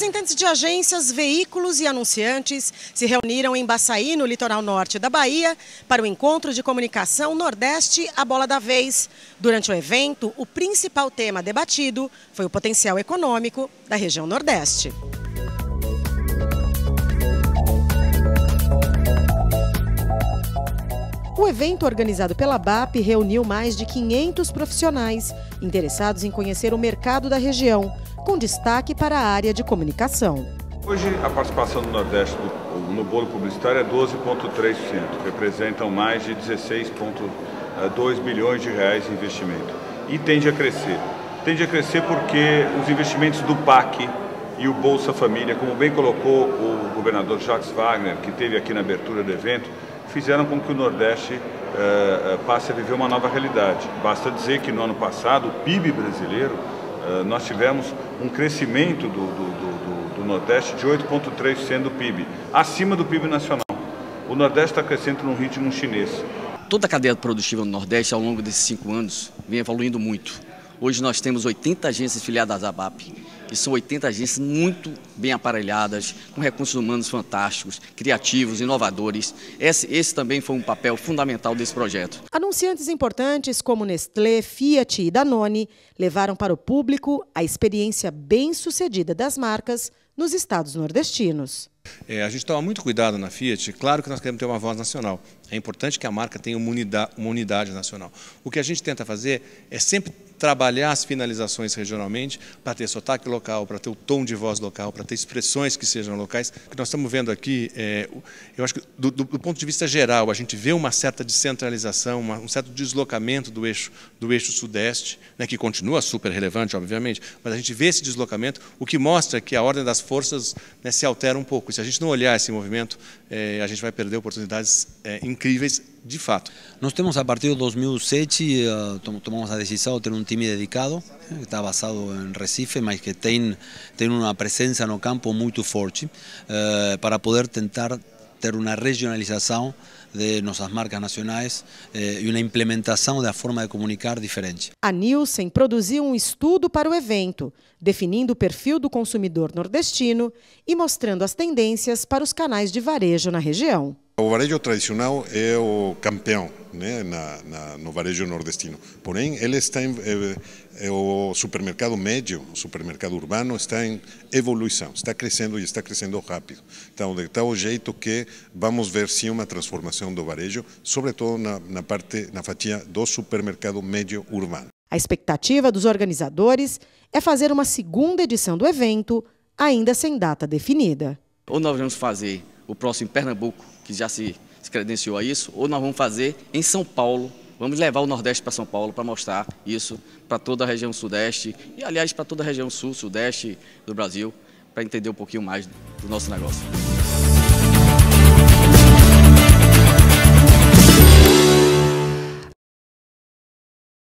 Representantes de agências, veículos e anunciantes se reuniram em Baçaí, no litoral norte da Bahia, para o encontro de comunicação Nordeste A Bola da Vez. Durante o evento, o principal tema debatido foi o potencial econômico da região Nordeste. O evento organizado pela BAP reuniu mais de 500 profissionais interessados em conhecer o mercado da região, com destaque para a área de comunicação. Hoje, a participação do Nordeste no bolo publicitário é 12,3%, representam mais de 16,2 bilhões de reais de investimento. E tende a crescer. Tende a crescer porque os investimentos do PAC e o Bolsa Família, como bem colocou o governador Jacques Wagner, que teve aqui na abertura do evento, fizeram com que o Nordeste eh, eh, passe a viver uma nova realidade. Basta dizer que no ano passado, o PIB brasileiro, eh, nós tivemos um crescimento do, do, do, do Nordeste de 8,3% o PIB, acima do PIB nacional. O Nordeste está crescendo num ritmo chinês. Toda a cadeia produtiva no Nordeste, ao longo desses cinco anos, vem evoluindo muito. Hoje nós temos 80 agências filiadas à BAP que são 80 agências muito bem aparelhadas, com recursos humanos fantásticos, criativos, inovadores. Esse, esse também foi um papel fundamental desse projeto. Anunciantes importantes como Nestlé, Fiat e Danone levaram para o público a experiência bem-sucedida das marcas nos estados nordestinos. É, a gente toma muito cuidado na Fiat, claro que nós queremos ter uma voz nacional. É importante que a marca tenha uma unidade, uma unidade nacional. O que a gente tenta fazer é sempre trabalhar as finalizações regionalmente para ter sotaque local, para ter o tom de voz local, para ter expressões que sejam locais. O que nós estamos vendo aqui, é, eu acho que do, do, do, ponto de vista geral, a gente vê uma certa descentralização, uma, um certo deslocamento do eixo, do eixo sudeste, né, que continua super relevante, obviamente, mas a gente vê esse deslocamento, o que mostra que a ordem das forças né, se altera um pouco se a gente não olhar esse movimento, eh, a gente vai perder oportunidades eh, incríveis de fato. Nós temos a partir de 2007 eh, tomamos a decisão de ter um time dedicado, que está basado em Recife, mas que tem tem uma presença no campo muito forte, para poder tentar ter uma regionalização de nossas marcas nacionais eh, e uma implementação da forma de comunicar diferente. A Nielsen produziu um estudo para o evento, definindo o perfil do consumidor nordestino e mostrando as tendências para os canais de varejo na região. O varejo tradicional é o campeão né, na, na, no varejo nordestino. Porém, ele está em, é, é o supermercado médio, o supermercado urbano, está em evolução, está crescendo e está crescendo rápido. Então, de tal jeito que vamos ver sim uma transformação do varejo, sobretudo na, na parte, na fatia do supermercado médio urbano. A expectativa dos organizadores é fazer uma segunda edição do evento, ainda sem data definida. Ou nós vamos fazer o próximo em Pernambuco, que já se, se credenciou a isso, ou nós vamos fazer em São Paulo. Vamos levar o Nordeste para São Paulo para mostrar isso para toda a região Sudeste e, aliás, para toda a região Sul, Sudeste do Brasil, para entender um pouquinho mais do nosso negócio.